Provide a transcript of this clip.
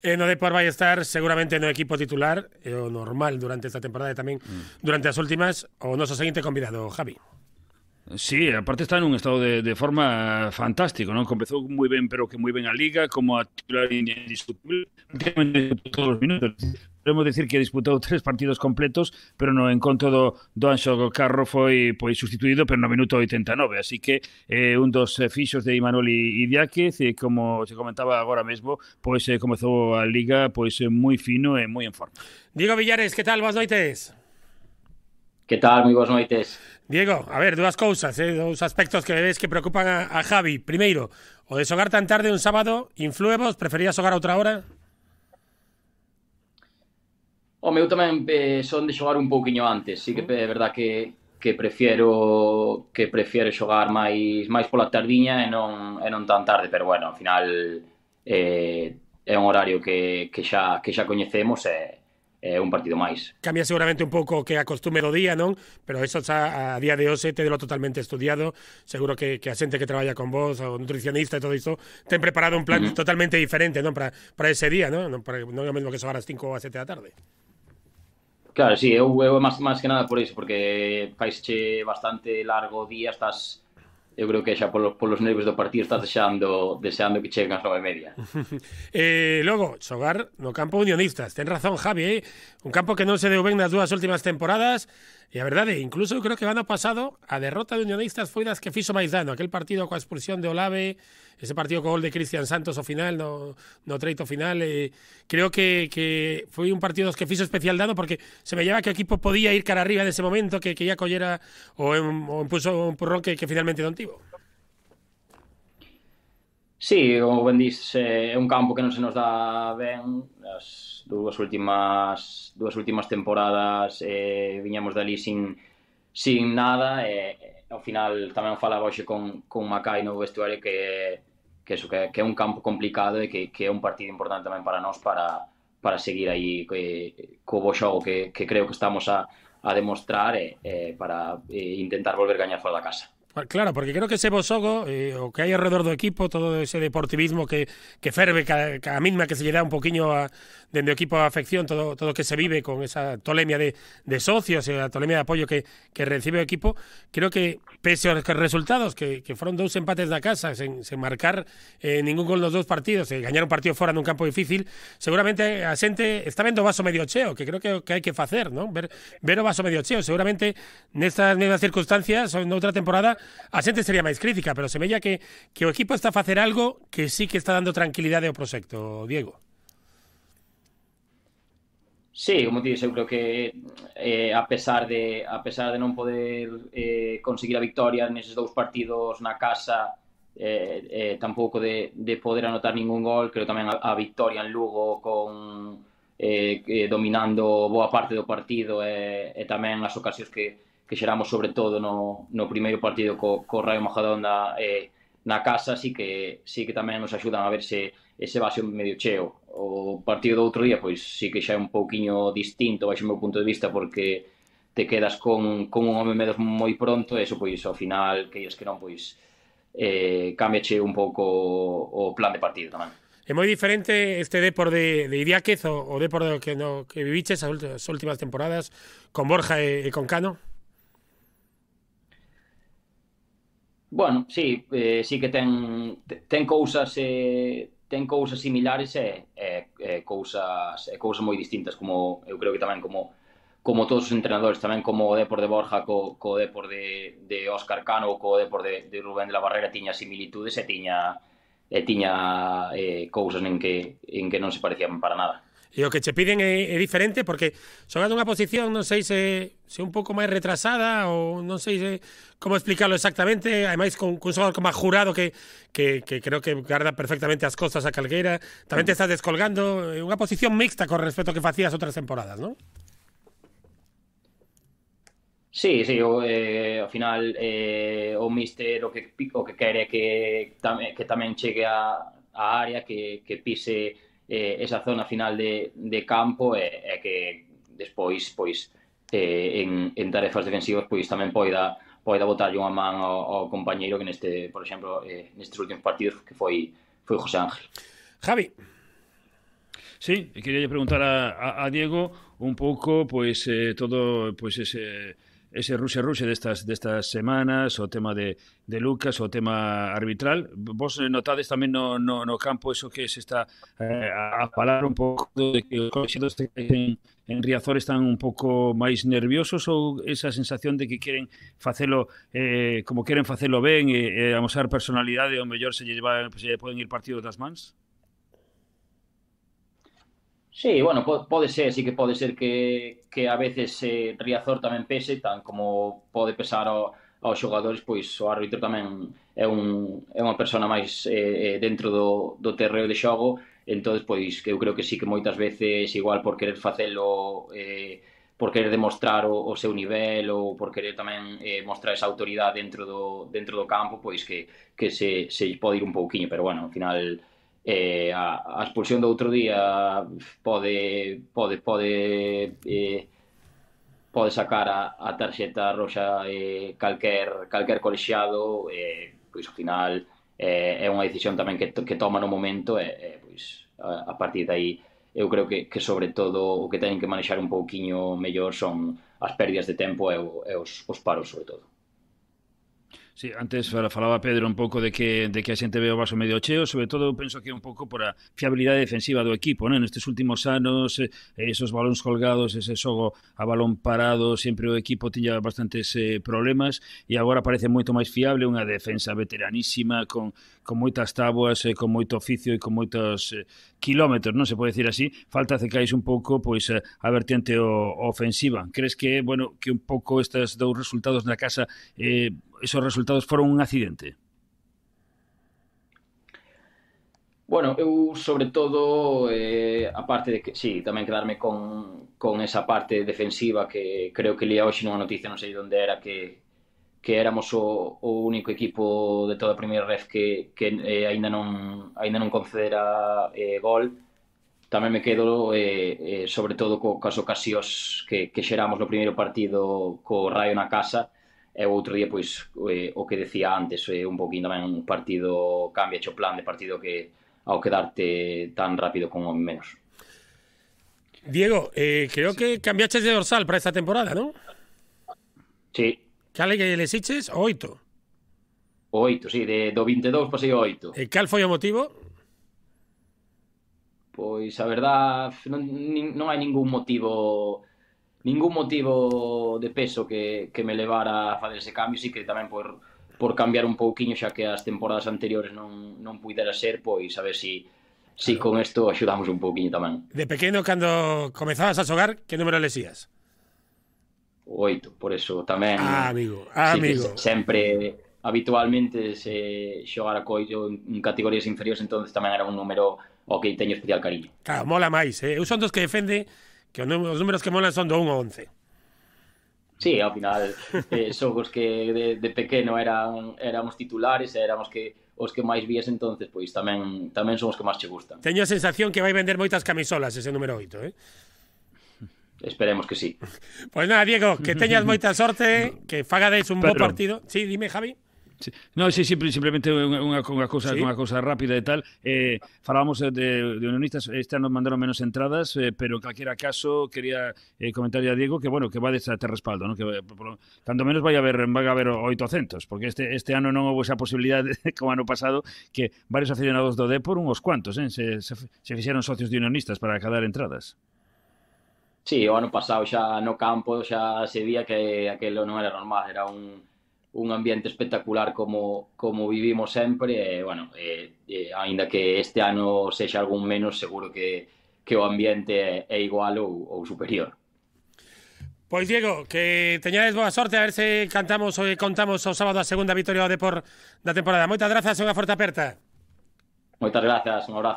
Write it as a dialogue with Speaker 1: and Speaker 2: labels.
Speaker 1: E eh, no Depor vai estar seguramente no equipo titular, é eh, o normal durante esta temporada e tamén mm. durante as últimas, o noso seguinte convidado, Javi.
Speaker 2: Sí, aparte está en un estado de, de forma fantástico, non? Comezou moi ben, pero que moi ben a Liga, como a titular indiscutible, prácticamente todos los minutos podemos decir que disputou tres partidos completos, pero no encontro do, do Anxo Carro foi pois sustituído, pero no minuto 89, así que eh, un dos eh, fixos de Imanol Idiáquez, e eh, como se comentaba agora mesmo, pois eh, comezou a Liga pois eh, moi fino e moi en forma.
Speaker 1: Diego Villares, que tal? Boas noites.
Speaker 2: Que tal? Moi boas noites.
Speaker 1: Diego, a ver, dúas cousas, eh, dous aspectos que ves que preocupan a, a Javi. Primeiro, o de xogar tan tarde un sábado, ¿influemos? vos? Preferías xogar outra hora?
Speaker 3: O meu tamén eh, son de xogar un pouquiño antes, sí que é verdad que que prefiero que prefiero xogar máis máis pola tardiña e non e non tan tarde, pero bueno, ao final eh, é un horario que, que xa que xa coñecemos e é un partido máis.
Speaker 1: Cambia seguramente un pouco que a costume do día, non? Pero eso xa a día de hoxe te delo totalmente estudiado. Seguro que, que a xente que traballa con vos, o nutricionista e todo isto, ten preparado un plan uh -huh. totalmente diferente, non? Para, para ese día, non? Para, non é o mesmo que xogar ás 5 ou ás 7 da tarde.
Speaker 3: Claro, sí, eu, eu máis, máis que nada por iso, porque faixe bastante largo o día, estás eu creo que xa polos, polos nervios do partido estás deseando, deseando que cheguen as nove e media.
Speaker 1: eh, logo, xogar no campo unionistas. Ten razón, Javi, eh? un campo que non se deu ben nas dúas últimas temporadas, E a verdade, eh, incluso eu creo que o ano pasado a derrota de Unionistas foi das que fixo máis dano. Aquel partido coa expulsión de Olave, ese partido co gol de Cristian Santos ao final, no, no treito final, eh, creo que, que foi un partido dos que fixo especial dano porque se me lleva que o equipo podía ir cara arriba ese momento, que, que ya collera o, en, o impuso un porrón que, que finalmente non tivo.
Speaker 3: Sí, como ben dís, eh, é un campo que non se nos dá ben, as dúas últimas dúas últimas temporadas eh, viñamos dali sin sin nada e eh, ao final tamén falaba hoxe con, con Macai no vestuario que que, eso, que, que é un campo complicado e que, que é un partido importante tamén para nós para, para seguir aí que, eh, co bo xogo que, que creo que estamos a, a demostrar e, eh, para eh, intentar volver gañar fora da casa.
Speaker 1: Claro, porque creo que ese bosogo, eh, o que hay alrededor de equipo, todo ese deportivismo que, que ferve, cada, misma que se le un poquillo de equipo a afección, todo todo que se vive con esa tolemia de, socios esa eh, a tolemia de apoyo que, que recibe el equipo, creo que pese a los resultados, que, fueron dos empates de casa, sin marcar eh, ningún gol los dos partidos, se eh, un partido fuera de un campo difícil, seguramente a está viendo vaso medio cheo, que creo que, hay que hacer, ¿no? Ver, vaso medio cheo, seguramente estas estas circunstancias, en otra temporada, a xente sería máis crítica, pero semella que, que o equipo está a facer algo que sí que está dando tranquilidade ao proxecto, Diego.
Speaker 3: Sí, como dices, eu creo que eh, a pesar de a pesar de non poder eh, conseguir a victoria neses dous partidos na casa eh, eh, tampouco de, de poder anotar ningún gol, creo tamén a, a victoria en Lugo con eh, eh, dominando boa parte do partido e, eh, e tamén as ocasións que, que xeramos sobre todo no, no primeiro partido co, co Rayo Majadonda eh, na casa, así que sí que tamén nos axudan a verse ese base medio cheo. O partido do outro día, pois sí que xa é un pouquiño distinto, baixo o meu punto de vista, porque te quedas con, con un home medio moi pronto, e eso, pois, ao final, que ias que non, pois, eh, cambiache un pouco o plan de partido tamén.
Speaker 1: É moi diferente este Depor de, de Idiáquez o, o Depor que, no, que viviches as últimas temporadas con Borja e, e con Cano?
Speaker 3: Bueno, sí, eh, sí que ten, ten cousas eh, ten cousas similares e, eh, eh, cousas e cousas moi distintas como eu creo que tamén como como todos os entrenadores, tamén como o Depor de Borja, co, co Depor de, de Óscar Cano, co Depor de, de Rubén de la Barrera tiña similitudes e tiña e tiña eh, cousas en que en que non se parecían
Speaker 1: para nada. E o que che piden é, é diferente porque xogando unha posición, non sei se, se un pouco máis retrasada ou non sei se, como explicarlo exactamente, ademais con, con xogador como Jurado que, que, que creo que guarda perfectamente as costas a Calgueira, tamén te estás descolgando, é unha posición mixta con respecto ao que facías outras temporadas, non?
Speaker 3: Sí, sí, o, eh, ao final eh, o míster o que, o que quere que, tam, que tamén chegue a, a área que, que pise eh, esa zona final de, de campo e, e que despois pois eh, en, en tarefas defensivas pois tamén poida poida botar unha man ao, ao compañeiro que neste, por exemplo, eh, nestes últimos partidos que foi foi José Ángel.
Speaker 2: Javi. Sí, quería preguntar a, a, a Diego un pouco pois eh, todo pois ese ese ruxe ruxe destas destas semanas, o tema de, de Lucas, o tema arbitral. Vos eh, notades tamén no, no, no campo eso que se está eh, a falar un pouco de que os colexidos en, en Riazor están un pouco máis nerviosos ou esa sensación de que queren facelo eh, como queren facelo ben e, eh, eh, amosar personalidade ou mellor se lle, va, se lle poden ir partido das mans?
Speaker 3: Sí, bueno, pode ser, sí que pode ser que, que a veces eh, Riazor tamén pese, tan como pode pesar ao, aos xogadores, pois o árbitro tamén é, un, é unha persona máis eh, eh dentro do, do terreo de xogo, entón, pois, que eu creo que sí que moitas veces, igual por querer facelo, eh, por querer demostrar o, o seu nivel ou por querer tamén eh, mostrar esa autoridade dentro do, dentro do campo, pois que, que se, se pode ir un pouquiño, pero bueno, ao final eh, a, a expulsión do outro día pode pode pode eh, pode sacar a, a tarxeta roxa eh, calquer calquer colexiado eh, pois ao final eh, é unha decisión tamén que, to, que toma no momento e eh, eh, pois a, a partir de aí eu creo que, que sobre todo o que teñen que manexar un pouquiño mellor son as pérdidas de tempo
Speaker 2: e, e os, os paros sobre todo. Sí, antes falaba Pedro un pouco de que, de que a xente ve o vaso medio cheo, sobre todo penso que un pouco por a fiabilidade defensiva do equipo, né? nestes últimos anos, eh, esos balóns colgados, ese xogo a balón parado, sempre o equipo tiña bastantes eh, problemas e agora parece moito máis fiable unha defensa veteranísima con, con moitas tabuas, eh, con moito oficio e con moitos eh, non se pode dicir así, falta acercáis un pouco pois eh, a vertente o, ofensiva. Crees que, bueno, que un pouco estes dous resultados na casa, eh, esos resultados foron un accidente?
Speaker 3: Bueno, eu sobre todo eh, a parte de que, sí, tamén quedarme con, con esa parte defensiva que creo que lia hoxe nunha noticia, non sei onde era, que, que éramos o, o único equipo de toda a primeira ref que, que eh, aínda non aínda non concedera eh, gol tamén me quedo eh, eh, sobre todo co, cas ocasións que, que xeramos no primeiro partido co Rayo na casa e o outro día pois eh, o que decía antes eh, un poquinho tamén un partido cambia o plan de partido que ao quedarte tan rápido como menos
Speaker 1: Diego, eh, creo sí. que cambiaste de dorsal para esta temporada, ¿no? Sí, Cale que le xiches o oito?
Speaker 3: O oito, sí, de, do 22 pasei o oito. E cal foi o motivo? Pois, a verdad, non, nin, non hai ningún motivo ningún motivo de peso que, que me levara a fazer ese cambio, sí que tamén por, por cambiar un pouquiño xa que as temporadas anteriores non, non puidera ser, pois a ver si, si con isto axudamos un pouquiño tamén.
Speaker 1: De pequeno, cando comezabas a xogar, que número lesías?
Speaker 3: oito, por eso tamén... Ah, amigo, ah, sí, amigo. Sempre, habitualmente, se xogara coito en categorías inferiores, entonces tamén era un número ao que teño especial cariño.
Speaker 1: Claro, mola máis, eh? Eu son dos que defende que os números que molan son do 1 ao 11. Sí,
Speaker 3: ao final, eh, son os que de, de pequeno eran, éramos titulares, éramos que os que máis vías entonces, pois tamén tamén son os que máis che gustan.
Speaker 1: Teño a sensación que vai vender moitas camisolas ese número 8, eh? Esperemos que sí. Pois pues nada, Diego, que teñas moita sorte, que fagades un Pedro. bo partido. Sí, dime, Javi.
Speaker 2: Sí. No, sí, simple, simplemente unha, unha, cousa, ¿Sí? unha cousa rápida e tal. Eh, falábamos de, de unionistas, este ano mandaron menos entradas, eh, pero en calquera caso quería eh, comentar a Diego que, bueno, que va de este respaldo, ¿no? que eh, por, cando menos vai haber, vai haber 800, porque este, este ano non houve esa de, como ano pasado, que varios aficionados do Depor, unhos cuantos, eh, se, se, se fixeron socios de unionistas para acadar entradas.
Speaker 3: Sí, o ano pasado xa no campo xa se vía que aquilo non era normal, era un, un ambiente espectacular como, como vivimos sempre e, bueno, eh, e, ainda que este ano sexa algún menos, seguro que, que o ambiente é, igual ou, ou superior.
Speaker 1: Pois Diego, que teñades boa sorte a ver se cantamos ou contamos o sábado a segunda vitoria de por da temporada. Moitas grazas, unha forte aperta.
Speaker 3: Moitas grazas, un abrazo.